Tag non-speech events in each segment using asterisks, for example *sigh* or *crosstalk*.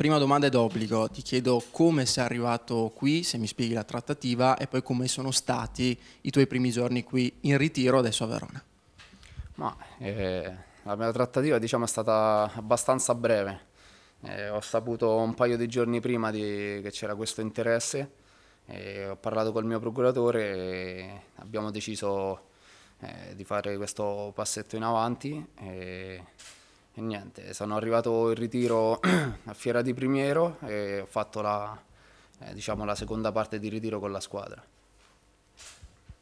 Prima domanda è d'obbligo, ti chiedo come sei arrivato qui, se mi spieghi la trattativa e poi come sono stati i tuoi primi giorni qui in ritiro adesso a Verona. Ma, eh, la mia trattativa diciamo, è stata abbastanza breve, eh, ho saputo un paio di giorni prima di, che c'era questo interesse, eh, ho parlato col mio procuratore e abbiamo deciso eh, di fare questo passetto in avanti. E e niente, sono arrivato in ritiro *clears throat* a Fiera di Primiero e ho fatto la, eh, diciamo, la seconda parte di ritiro con la squadra.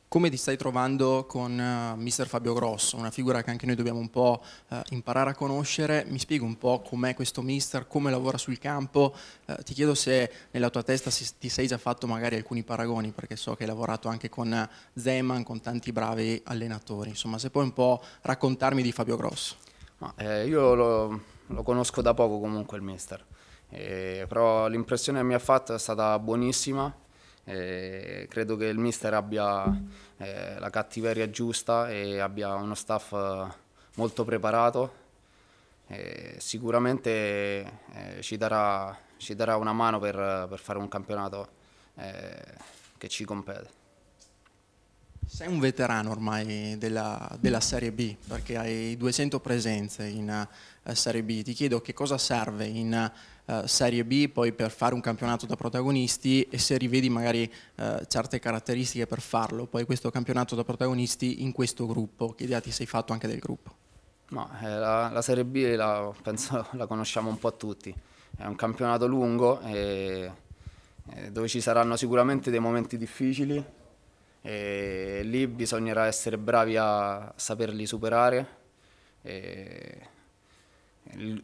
Come ti stai trovando con uh, Mister Fabio Grosso, una figura che anche noi dobbiamo un po' uh, imparare a conoscere? Mi spiego un po' com'è questo Mister, come lavora sul campo. Uh, ti chiedo se nella tua testa si, ti sei già fatto magari alcuni paragoni, perché so che hai lavorato anche con Zeman, con tanti bravi allenatori. Insomma, se puoi un po' raccontarmi di Fabio Grosso. Ma, eh, io lo, lo, conosco da poco comunque il mister, eh, però l'impressione che mi ha fatto è stata buonissima. Eh, credo che il mister abbia eh, la cattiveria giusta e abbia uno staff eh, molto preparato. Eh, sicuramente ci darà, ci, darà, una mano per, per fare un campionato che ci compete. Sei un veterano ormai della, della, Serie B perché hai 200 presenze in uh, Serie B. Ti chiedo che cosa serve in uh, Serie B poi per fare un campionato da protagonisti e se rivedi magari uh, certe caratteristiche per farlo, poi questo campionato da protagonisti in questo gruppo, che idea ti sei fatto anche del gruppo? No, eh, la, la, Serie B la, penso *laughs* la conosciamo un po' tutti, è un campionato lungo e, e dove ci saranno sicuramente dei momenti difficili e lì bisognerà essere bravi a saperli superare. Il,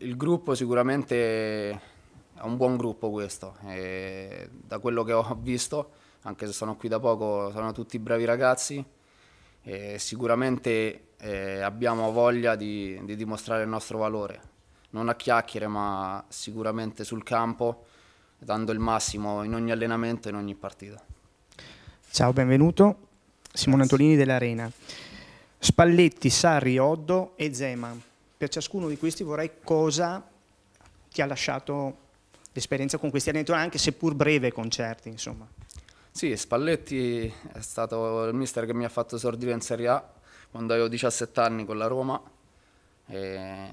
il, gruppo sicuramente è un buon gruppo questo, e da quello che ho visto, anche se sono qui da poco, sono tutti bravi ragazzi. E sicuramente eh, abbiamo voglia di, di dimostrare il nostro valore, non a chiacchiere ma sicuramente sul campo, dando il massimo in ogni allenamento e in ogni partita. Ciao, benvenuto. Simone Antolini dell'Arena. Spalletti, Sarri, Oddo e Zema. Per ciascuno di questi vorrei cosa ti ha lasciato l'esperienza con questi allenatori, anche seppur breve concerti, insomma. Sì, Spalletti è stato il mister che mi ha fatto esordire in Serie A quando avevo 17 anni con la Roma e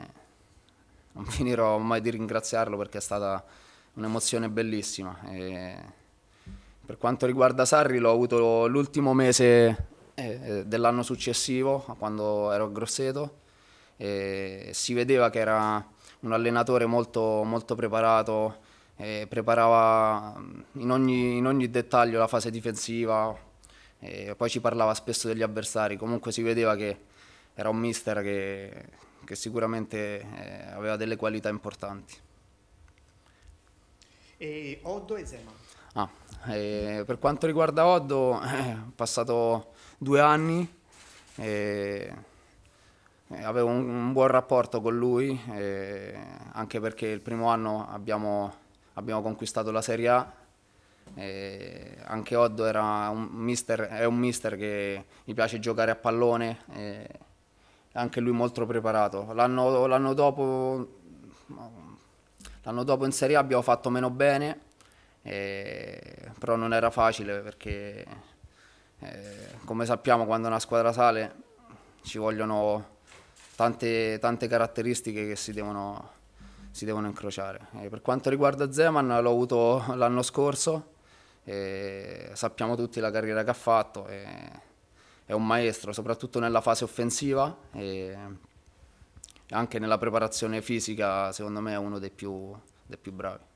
non *laughs* finirò mai di ringraziarlo perché è stata un'emozione bellissima. E per quanto riguarda Sarri l'ho avuto l'ultimo mese eh, eh dell'anno successivo, quando ero a Grosseto, e si vedeva che era un allenatore molto, molto preparato, eh, preparava mm, in ogni, in ogni, dettaglio la fase difensiva, eh, poi ci parlava spesso degli avversari, comunque si vedeva che era un mister che, che sicuramente eh, aveva delle qualità importanti. E Oddo e Zema? Ah, eh, per quanto riguarda Oddo, eh, ho eh, passato due anni, eh, avevo un, un, buon rapporto con lui, eh, anche perché il primo anno abbiamo, abbiamo conquistato la Serie A. anche Oddo un mister, è un mister che gli piace giocare a pallone, anche lui molto preparato. L'anno dopo, l'anno dopo in Serie A abbiamo fatto meno bene, eh, però non era facile perché eh, come sappiamo quando una squadra sale ci vogliono tante, tante caratteristiche che si devono, si devono incrociare. E per quanto riguarda Zeman l'ho avuto l'anno scorso, sappiamo tutti la carriera che ha fatto, è un maestro soprattutto nella fase offensiva e anche nella preparazione fisica secondo me è uno dei più, dei più bravi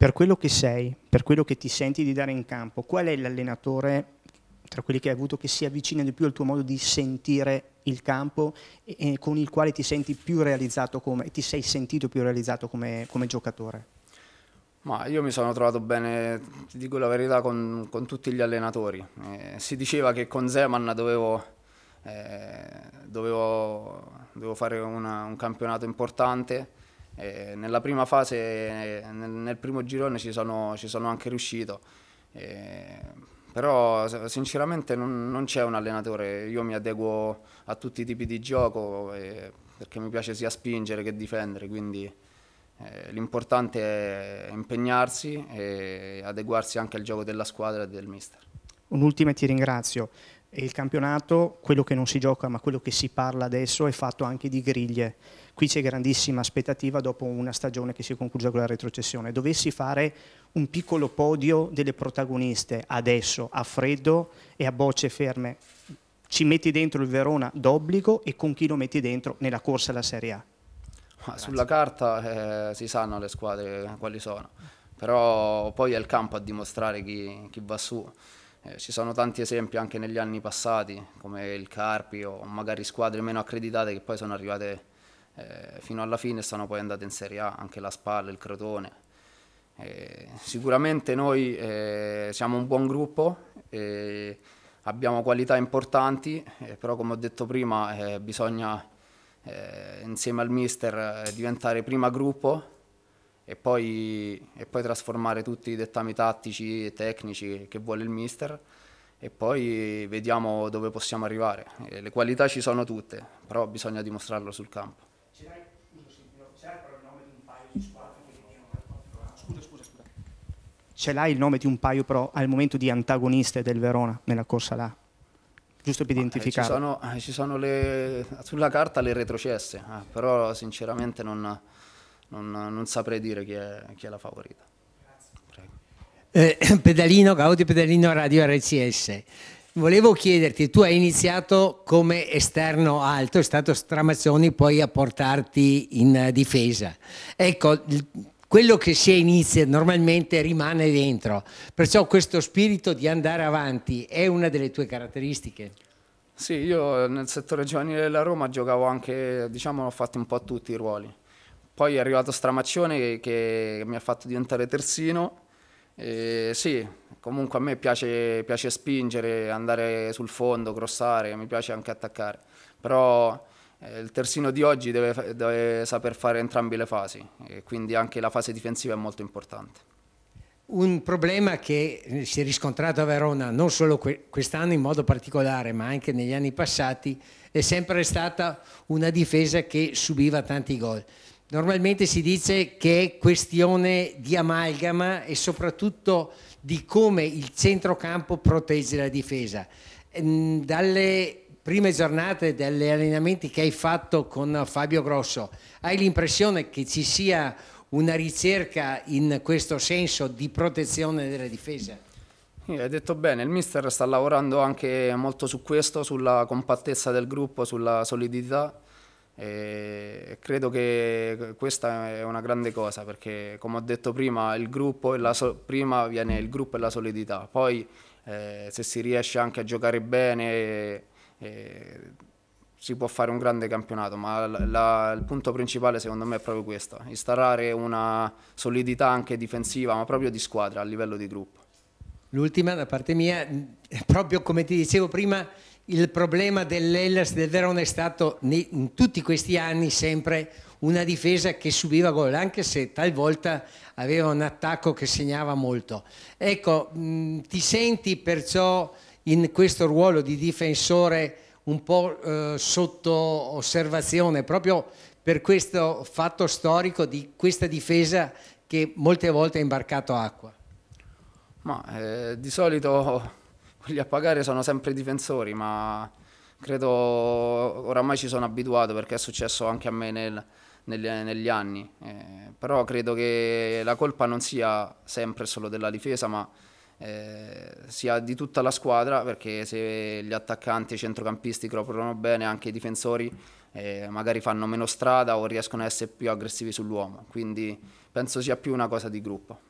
per quello che sei, per quello che ti senti di dare in campo, qual è l'allenatore tra quelli che hai avuto che si avvicina di più al tuo modo di sentire il campo e, e con il quale ti senti più realizzato come, ti sei sentito più realizzato come, come giocatore? Ma io mi sono trovato bene, ti dico la verità, con, con tutti gli allenatori. Eh, si diceva che con Zeman dovevo, eh, dovevo, dovevo fare una, un campionato importante eh, nella prima fase, eh, nel, nel primo girone ci sono, ci sono anche riuscito, eh, però sinceramente non, non c'è un allenatore, io mi adeguo a tutti i tipi di gioco eh, perché mi piace sia spingere che difendere, quindi eh, l'importante è impegnarsi e adeguarsi anche al gioco della squadra e del mister. Un'ultima e ti ringrazio e il campionato, quello che non si gioca ma quello che si parla adesso, è fatto anche di griglie. Qui c'è grandissima aspettativa dopo una stagione che si è conclusa con la retrocessione. Dovessi fare un piccolo podio delle protagoniste adesso, a freddo e a bocce ferme, ci metti dentro il Verona d'obbligo e con chi lo metti dentro nella corsa alla Serie A? Grazie. Sulla carta eh, si sanno le squadre quali sono, però poi è il campo a dimostrare chi, chi va su. Eh, ci sono tanti esempi anche negli anni passati, come il Carpi o magari squadre meno accreditate che poi sono arrivate eh, fino alla fine e sono poi andate in Serie A, anche la Spalla, il Crotone. Eh, sicuramente noi eh, siamo un buon gruppo, eh, abbiamo qualità importanti, eh, però come ho detto prima bisogna insieme al mister diventare prima gruppo e poi, e poi trasformare tutti i dettami tattici e tecnici che vuole il mister e poi vediamo dove possiamo arrivare. E le qualità ci sono tutte, però bisogna dimostrarlo sul campo. Ce l'hai il nome di un paio però al momento di antagoniste del Verona nella corsa là? Giusto per identificare. Eh, ci sono, eh, ci sono le, sulla carta le retrocesse, eh, però sinceramente non, non, non saprei dire chi è, chi è la favorita. Eh, pedalino, Gaudi Pedalino Radio RCS. Volevo chiederti, tu hai iniziato come esterno alto, è stato Stramazzoni poi a portarti in difesa. Ecco, quello che si inizia normalmente rimane dentro, perciò questo spirito di andare avanti è una delle tue caratteristiche. Sì, io nel settore giovanile della Roma giocavo anche, diciamo, ho fatto un po' tutti i ruoli. Poi è arrivato Stramaccione che mi ha fatto diventare terzino. E sì, comunque a me piace, piace spingere, andare sul fondo, crossare, mi piace anche attaccare. Però eh, il terzino di oggi deve, deve saper fare entrambe le fasi e quindi anche la fase difensiva è molto importante. Un problema che eh, si è riscontrato a Verona non solo quest'anno in modo particolare ma anche negli anni passati è sempre stata una difesa che subiva tanti gol. Normalmente si dice che è questione di amalgama e soprattutto di come il centrocampo protegge la difesa. Ehm, dalle prime giornate dagli allenamenti che hai fatto con Fabio Grosso, hai l'impressione che ci sia una ricerca in questo senso di protezione della difesa? hai detto bene, il mister sta lavorando anche molto su questo, sulla compattezza del gruppo, sulla solidità e credo che questa è una grande cosa perché come ho detto prima, so prima viene il gruppo e la solidità poi eh, se si riesce anche a giocare bene eh, si può fare un grande campionato ma la, la, il punto principale secondo me è proprio questo installare una solidità anche difensiva ma proprio di squadra a livello di gruppo L'ultima da parte mia, mm, proprio come ti dicevo prima, il problema dell'Ellas del Verona è stato in tutti questi anni sempre una difesa che subiva gol, anche se talvolta aveva un attacco che segnava molto. Ecco, mh, mm, ti senti perciò in questo ruolo di difensore un po' eh, sotto osservazione, proprio per questo fatto storico di questa difesa che molte volte ha imbarcato acqua? Ma eh, di solito quelli a pagare sono sempre i difensori, ma credo oramai ci sono abituato perché è successo anche a me nel, nel, negli anni, eh, però credo che la colpa non sia sempre solo della difesa, ma eh, sia di tutta la squadra, perché se gli attaccanti e i centrocampisti coprono bene, anche i difensori eh, magari fanno meno strada o riescono a essere più aggressivi sull'uomo, quindi penso sia più una cosa di gruppo.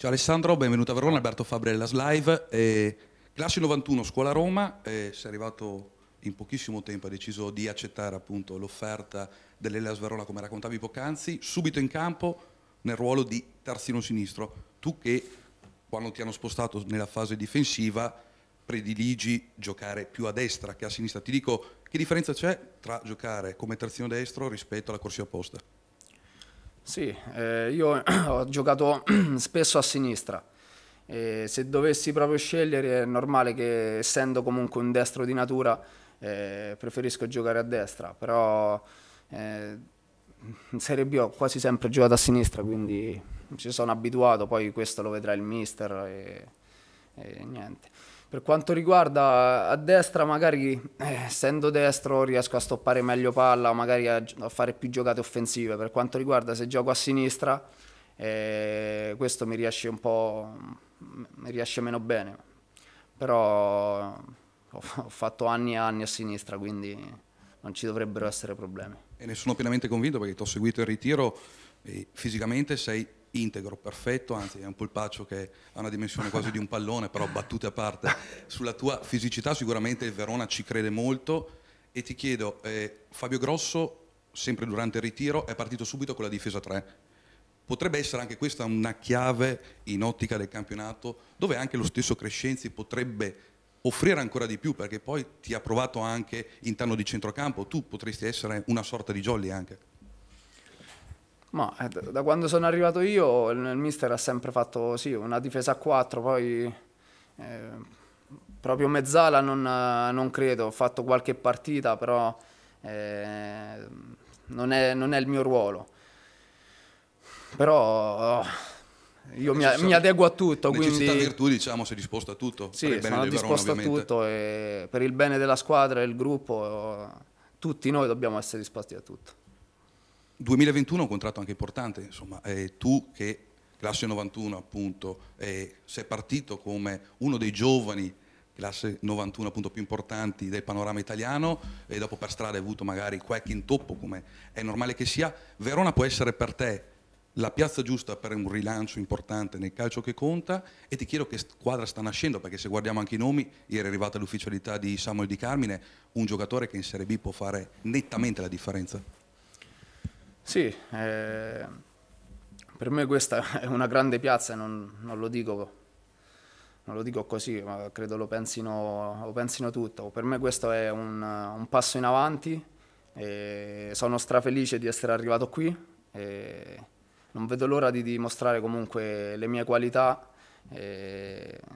Ciao Alessandro, benvenuto a Verona, Alberto Fabrellas Live. Eh, classe 91, scuola Roma, eh, sei arrivato in pochissimo tempo, hai deciso di accettare appunto l'offerta dell'Elas Verona come raccontavi poc'anzi, subito in campo nel ruolo di terzino sinistro. Tu che quando ti hanno spostato nella fase difensiva prediligi giocare più a destra che a sinistra. Ti dico che differenza c'è tra giocare come terzino destro rispetto alla corsia opposta? Sì, eh, io *clears throat* ho giocato *clears throat* spesso a sinistra. E se dovessi proprio scegliere è normale che essendo comunque un destro di natura eh, preferisco giocare a destra, però eh, in Serie B ho quasi sempre giocato a sinistra, quindi ci sono abituato, poi questo lo vedrà il mister e, e niente. Per quanto riguarda eh, a destra, magari eh, essendo destro riesco a stoppare meglio palla, magari a, a, fare più giocate offensive. Per quanto riguarda se gioco a sinistra, eh, questo mi riesce un po' mi riesce meno bene. Però ho, ho fatto anni e anni a sinistra, quindi non ci dovrebbero essere problemi. E ne sono pienamente convinto perché ti ho seguito il ritiro e fisicamente sei integro, perfetto, anzi è un polpaccio che ha una dimensione quasi di un pallone, però battute a parte, sulla tua fisicità sicuramente il Verona ci crede molto e ti chiedo, eh, Fabio Grosso sempre durante il ritiro è partito subito con la difesa 3, potrebbe essere anche questa una chiave in ottica del campionato dove anche lo stesso Crescenzi potrebbe offrire ancora di più perché poi ti ha provato anche in tanno di centrocampo, tu potresti essere una sorta di jolly anche. Ma eh, da quando sono arrivato io il mister ha sempre fatto sì, una difesa a 4, poi eh, proprio mezzala non, non, credo, ho fatto qualche partita però eh, non, è, non, è, il mio ruolo. Però oh, io mi, mi, adeguo a tutto. Necessità quindi... virtù diciamo sei disposto a tutto. Sì, per sono disposto Verona, a tutto e per il bene della squadra e del gruppo tutti noi dobbiamo essere disposti a tutto. 2021 è un contratto anche importante, insomma, eh, tu che classe 91 appunto, eh, sei partito come uno dei giovani classe 91 appunto più importanti del panorama italiano e dopo per strada hai avuto magari qualche intoppo come è normale che sia, Verona può essere per te la piazza giusta per un rilancio importante nel calcio che conta e ti chiedo che squadra sta nascendo perché se guardiamo anche i nomi, ieri è arrivata l'ufficialità di Samuel Di Carmine, un giocatore che in Serie B può fare nettamente la differenza. Sì, eh, per me questa *laughs* è una grande piazza e non, non, lo dico, non, lo dico, così, ma credo lo pensino, lo pensino tutto. Per me questo è un, un passo in avanti e sono strafelice di essere arrivato qui e non vedo l'ora di dimostrare comunque le mie qualità.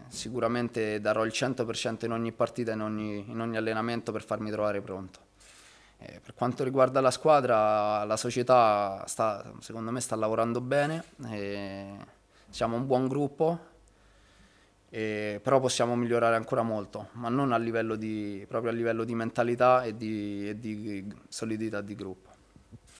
sicuramente darò il 100% in ogni partita, in in ogni allenamento per farmi trovare pronto quanto riguarda la squadra, la società sta, secondo me sta lavorando bene, siamo un buon gruppo, e, però possiamo migliorare ancora molto, ma non a livello di, proprio a livello di mentalità e di, e di solidità di gruppo.